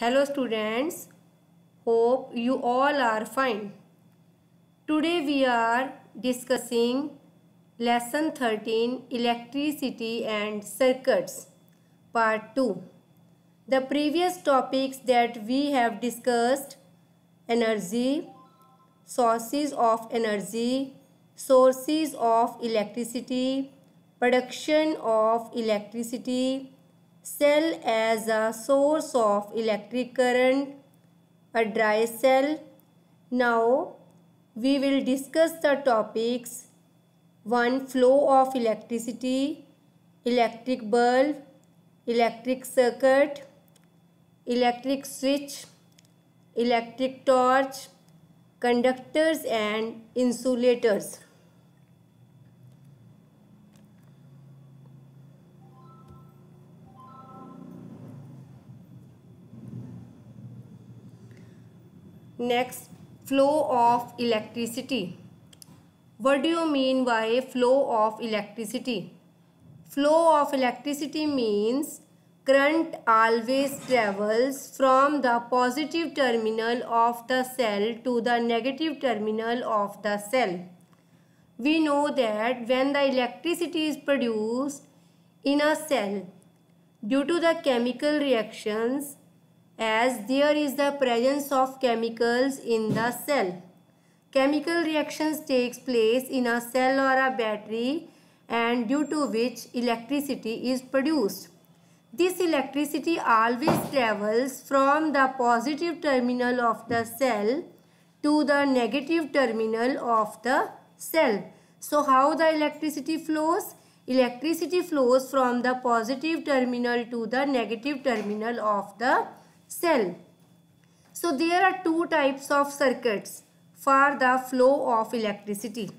Hello students, hope you all are fine. Today we are discussing lesson 13 electricity and circuits part 2. The previous topics that we have discussed energy, sources of energy, sources of electricity, production of electricity, cell as a source of electric current, a dry cell. Now, we will discuss the topics 1. Flow of electricity, electric bulb, electric circuit, electric switch, electric torch, conductors and insulators. Next, flow of electricity. What do you mean by flow of electricity? Flow of electricity means current always travels from the positive terminal of the cell to the negative terminal of the cell. We know that when the electricity is produced in a cell, due to the chemical reactions, as there is the presence of chemicals in the cell. Chemical reactions takes place in a cell or a battery and due to which electricity is produced. This electricity always travels from the positive terminal of the cell to the negative terminal of the cell. So how the electricity flows? Electricity flows from the positive terminal to the negative terminal of the cell. So there are two types of circuits for the flow of electricity.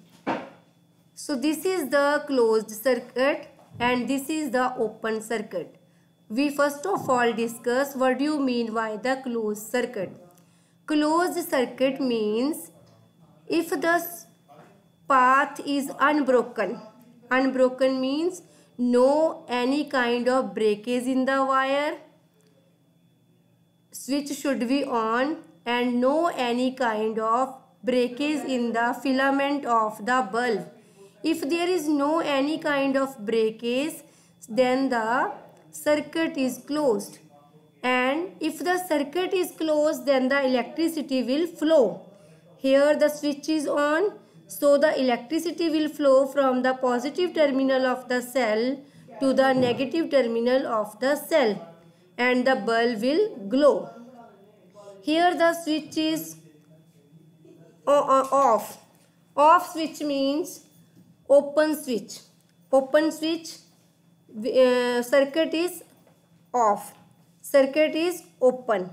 So this is the closed circuit and this is the open circuit. We first of all discuss what do you mean by the closed circuit. Closed circuit means if the path is unbroken. Unbroken means no any kind of breakage in the wire switch should be on and no any kind of breakage in the filament of the bulb. If there is no any kind of breakage, then the circuit is closed. And if the circuit is closed, then the electricity will flow. Here the switch is on, so the electricity will flow from the positive terminal of the cell to the negative terminal of the cell and the bulb will glow. Here the switch is off. Off switch means open switch. Open switch uh, circuit is off. Circuit is open.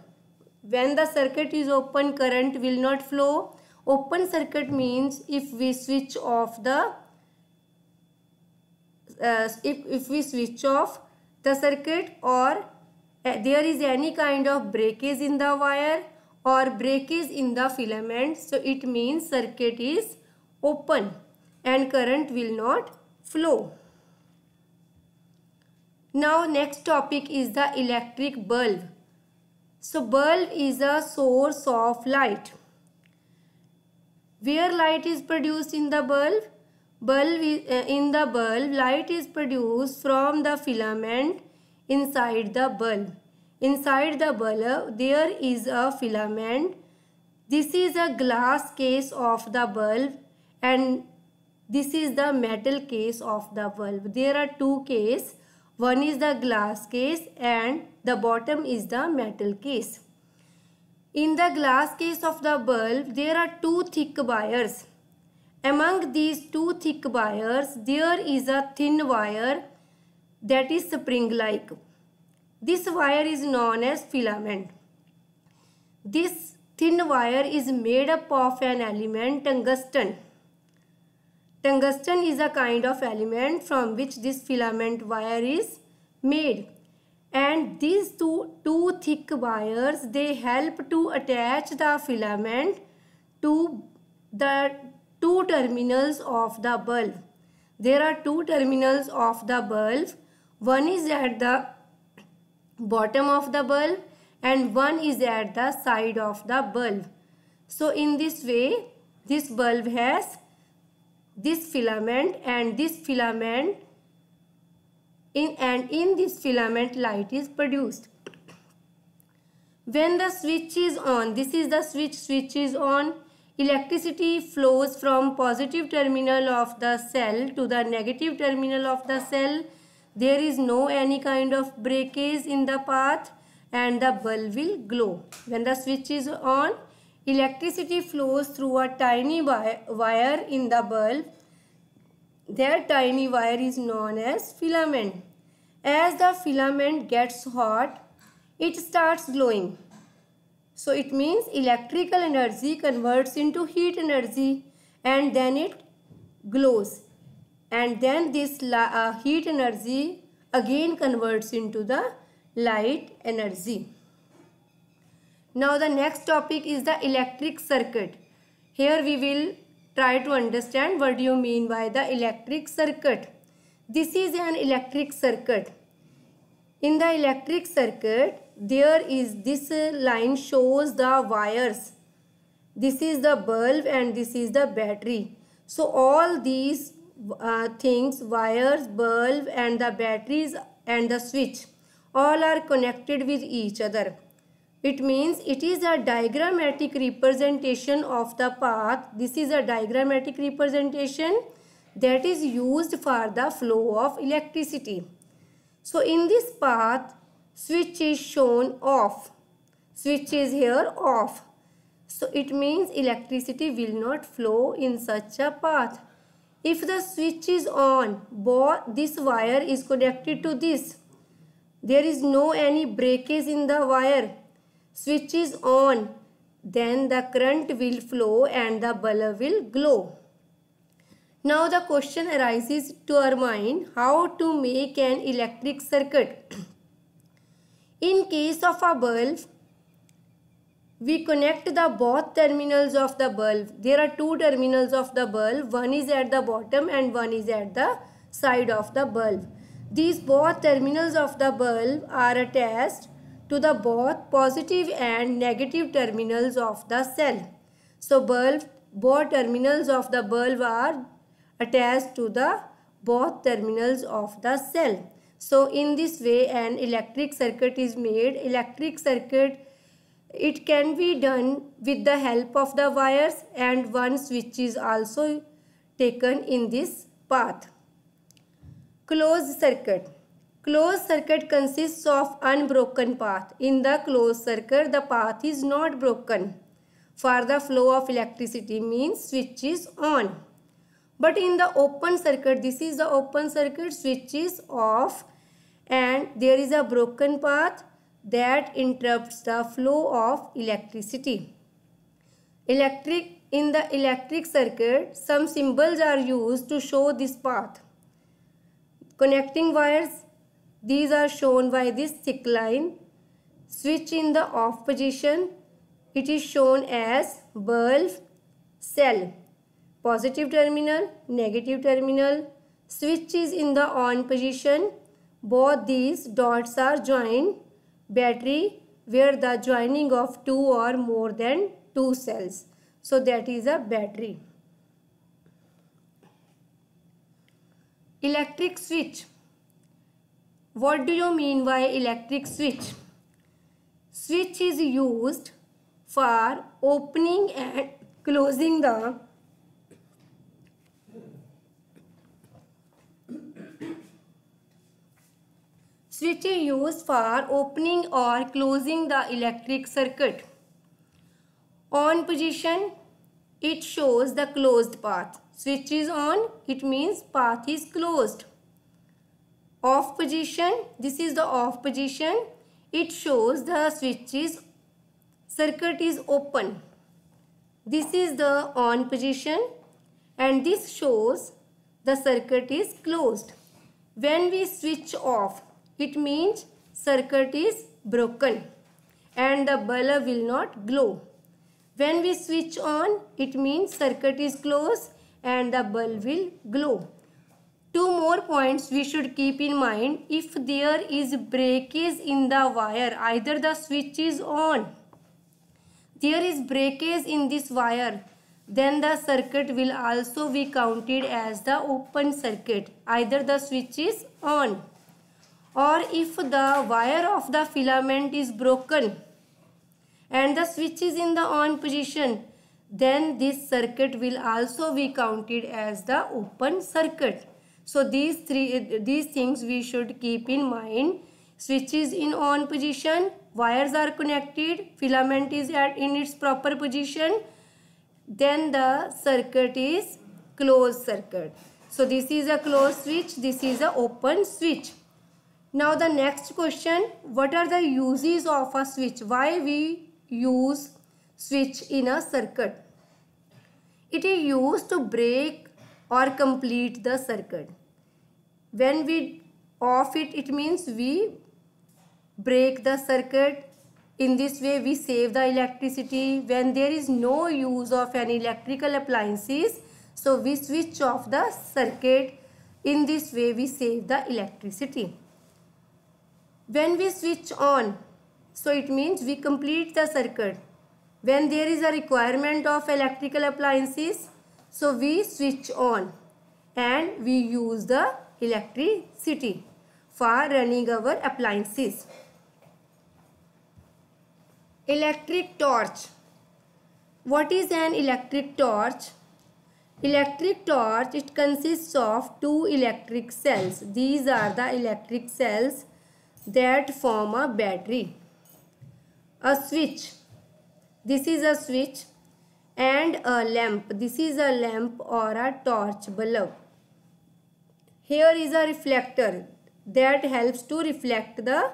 When the circuit is open current will not flow. Open circuit means if we switch off the uh, if, if we switch off the circuit or uh, there is any kind of breakage in the wire or breakage in the filament so it means circuit is open and current will not flow. Now next topic is the electric bulb. So bulb is a source of light. Where light is produced in the bulb? Bulb uh, in the bulb light is produced from the filament inside the bulb. Inside the bulb, there is a filament. This is a glass case of the bulb and this is the metal case of the bulb. There are two cases. One is the glass case and the bottom is the metal case. In the glass case of the bulb, there are two thick wires. Among these two thick wires, there is a thin wire that is spring-like. This wire is known as filament. This thin wire is made up of an element tungsten. Tungsten is a kind of element from which this filament wire is made. And these two, two thick wires, they help to attach the filament to the two terminals of the bulb. There are two terminals of the bulb one is at the bottom of the bulb and one is at the side of the bulb. So in this way, this bulb has this filament and this filament in and in this filament light is produced. When the switch is on, this is the switch, switch is on, electricity flows from positive terminal of the cell to the negative terminal of the cell there is no any kind of breakage in the path and the bulb will glow. When the switch is on, electricity flows through a tiny wire in the bulb. That tiny wire is known as filament. As the filament gets hot, it starts glowing. So it means electrical energy converts into heat energy and then it glows and then this uh, heat energy again converts into the light energy. Now the next topic is the electric circuit. Here we will try to understand what do you mean by the electric circuit. This is an electric circuit. In the electric circuit, there is this line shows the wires. This is the bulb and this is the battery. So all these uh, things, wires, bulb and the batteries and the switch. All are connected with each other. It means it is a diagrammatic representation of the path. This is a diagrammatic representation that is used for the flow of electricity. So in this path, switch is shown off. Switch is here off. So it means electricity will not flow in such a path if the switch is on this wire is connected to this there is no any breakage in the wire switch is on then the current will flow and the bulb will glow. Now the question arises to our mind how to make an electric circuit. In case of a bulb, we connect the both terminals of the bulb. There are two terminals of the bulb. One is at the bottom and one is at the side of the bulb. These both terminals of the bulb are attached to the both positive and negative terminals of the cell. So bulb, both terminals of the bulb are attached to the both terminals of the cell. So in this way an electric circuit is made. Electric circuit it can be done with the help of the wires and one switch is also taken in this path. Closed circuit. Closed circuit consists of unbroken path. In the closed circuit, the path is not broken for the flow of electricity means switch is on. But in the open circuit, this is the open circuit, switch is off and there is a broken path that interrupts the flow of electricity. Electric, in the electric circuit, some symbols are used to show this path. Connecting wires, these are shown by this thick line. Switch in the off position, it is shown as bulb cell. Positive terminal, negative terminal, switch is in the on position. Both these dots are joined battery where the joining of two or more than two cells. So that is a battery. Electric switch. What do you mean by electric switch? Switch is used for opening and closing the switch is used for opening or closing the electric circuit. On position, it shows the closed path. Switch is on, it means path is closed. Off position, this is the off position. It shows the switch is, circuit is open. This is the on position and this shows the circuit is closed. When we switch off, it means circuit is broken and the bulb will not glow. When we switch on, it means circuit is closed and the bulb will glow. Two more points we should keep in mind. If there is breakage in the wire, either the switch is on, there is breakage in this wire, then the circuit will also be counted as the open circuit. Either the switch is on or if the wire of the filament is broken and the switch is in the on position then this circuit will also be counted as the open circuit. So these three these things we should keep in mind. Switch is in on position, wires are connected, filament is at in its proper position, then the circuit is closed circuit. So this is a closed switch, this is a open switch. Now the next question, what are the uses of a switch? Why we use switch in a circuit? It is used to break or complete the circuit. When we off it, it means we break the circuit. In this way, we save the electricity. When there is no use of any electrical appliances, so we switch off the circuit. In this way, we save the electricity. When we switch on, so it means we complete the circuit. When there is a requirement of electrical appliances, so we switch on and we use the electricity for running our appliances. Electric torch. What is an electric torch? Electric torch, it consists of two electric cells. These are the electric cells that form a battery. A switch. This is a switch and a lamp. This is a lamp or a torch bulb. Here is a reflector that helps to reflect the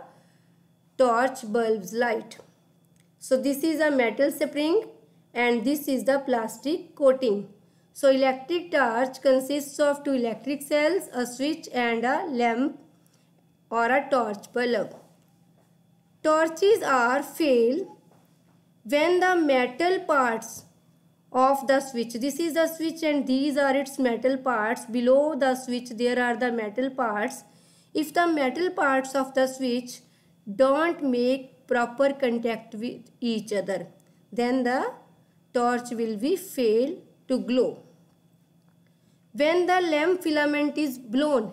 torch bulb's light. So this is a metal spring and this is the plastic coating. So electric torch consists of two electric cells, a switch and a lamp or a torch bulb. Torches are fail when the metal parts of the switch this is the switch and these are its metal parts below the switch there are the metal parts if the metal parts of the switch don't make proper contact with each other then the torch will be fail to glow when the lamp filament is blown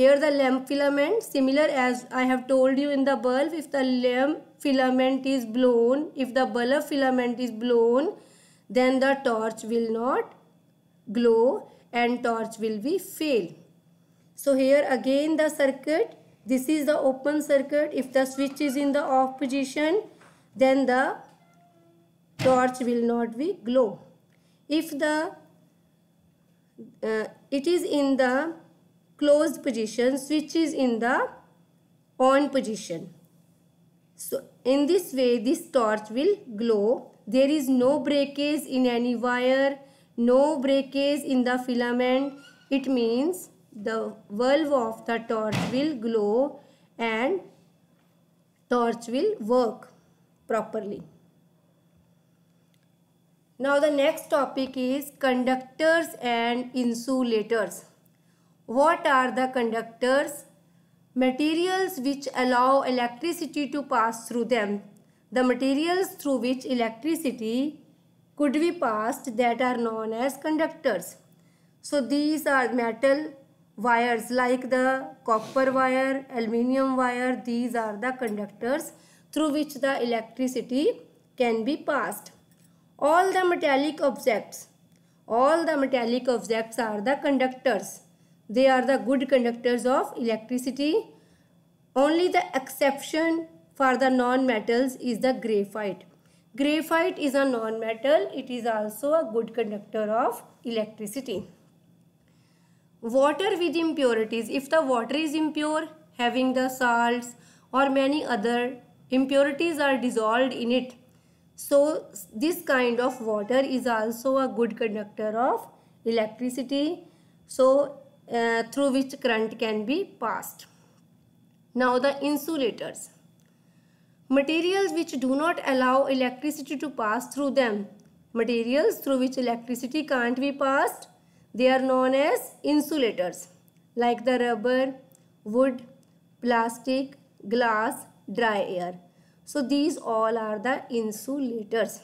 here the lamp filament similar as I have told you in the bulb if the lamp filament is blown if the bulb filament is blown then the torch will not glow and torch will be fail. So here again the circuit this is the open circuit if the switch is in the off position then the torch will not be glow. If the uh, it is in the closed position switches in the on position. So in this way this torch will glow. There is no breakage in any wire, no breakage in the filament. It means the valve of the torch will glow and torch will work properly. Now the next topic is conductors and insulators. What are the conductors? Materials which allow electricity to pass through them. The materials through which electricity could be passed that are known as conductors. So these are metal wires like the copper wire, aluminium wire. These are the conductors through which the electricity can be passed. All the metallic objects. All the metallic objects are the conductors. They are the good conductors of electricity. Only the exception for the non-metals is the graphite. Graphite is a non-metal. It is also a good conductor of electricity. Water with impurities. If the water is impure, having the salts or many other impurities are dissolved in it. So this kind of water is also a good conductor of electricity. So uh, through which current can be passed. Now the insulators. Materials which do not allow electricity to pass through them. Materials through which electricity can't be passed, they are known as insulators like the rubber, wood, plastic, glass, dry air. So these all are the insulators.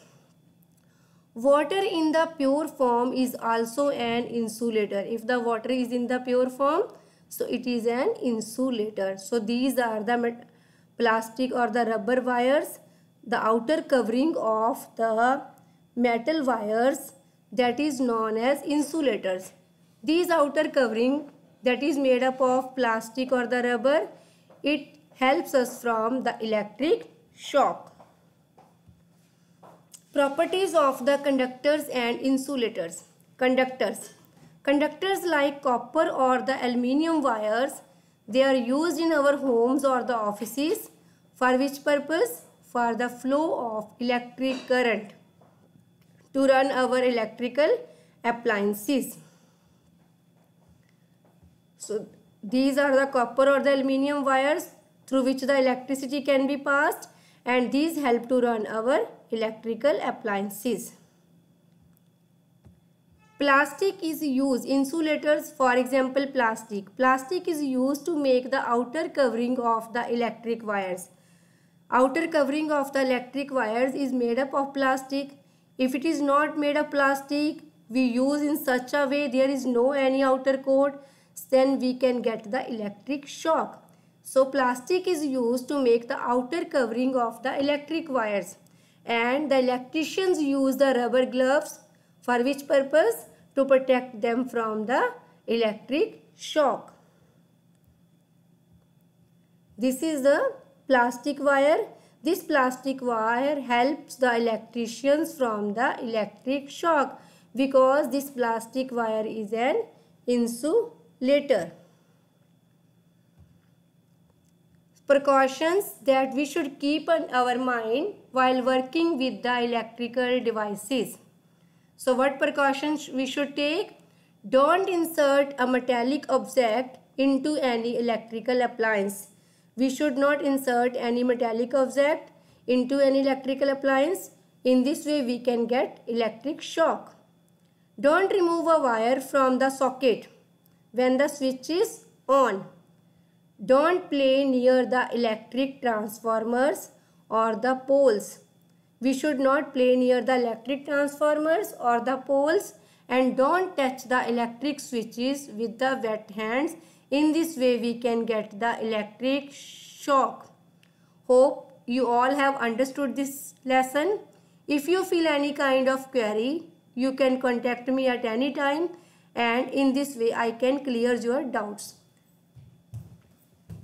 Water in the pure form is also an insulator. If the water is in the pure form, so it is an insulator. So these are the plastic or the rubber wires, the outer covering of the metal wires that is known as insulators. These outer covering that is made up of plastic or the rubber, it helps us from the electric shock. Properties of the conductors and insulators. Conductors. Conductors like copper or the aluminium wires, they are used in our homes or the offices. For which purpose? For the flow of electric current to run our electrical appliances. So these are the copper or the aluminium wires through which the electricity can be passed and these help to run our electrical appliances. Plastic is used, insulators for example plastic. Plastic is used to make the outer covering of the electric wires. Outer covering of the electric wires is made up of plastic. If it is not made of plastic, we use in such a way there is no any outer coat, then we can get the electric shock. So plastic is used to make the outer covering of the electric wires and the electricians use the rubber gloves for which purpose? To protect them from the electric shock. This is the plastic wire. This plastic wire helps the electricians from the electric shock because this plastic wire is an insulator. precautions that we should keep in our mind while working with the electrical devices. So what precautions we should take? Don't insert a metallic object into any electrical appliance. We should not insert any metallic object into an electrical appliance. In this way we can get electric shock. Don't remove a wire from the socket when the switch is on. Don't play near the electric transformers or the poles. We should not play near the electric transformers or the poles and don't touch the electric switches with the wet hands. In this way we can get the electric shock. Hope you all have understood this lesson. If you feel any kind of query, you can contact me at any time and in this way I can clear your doubts.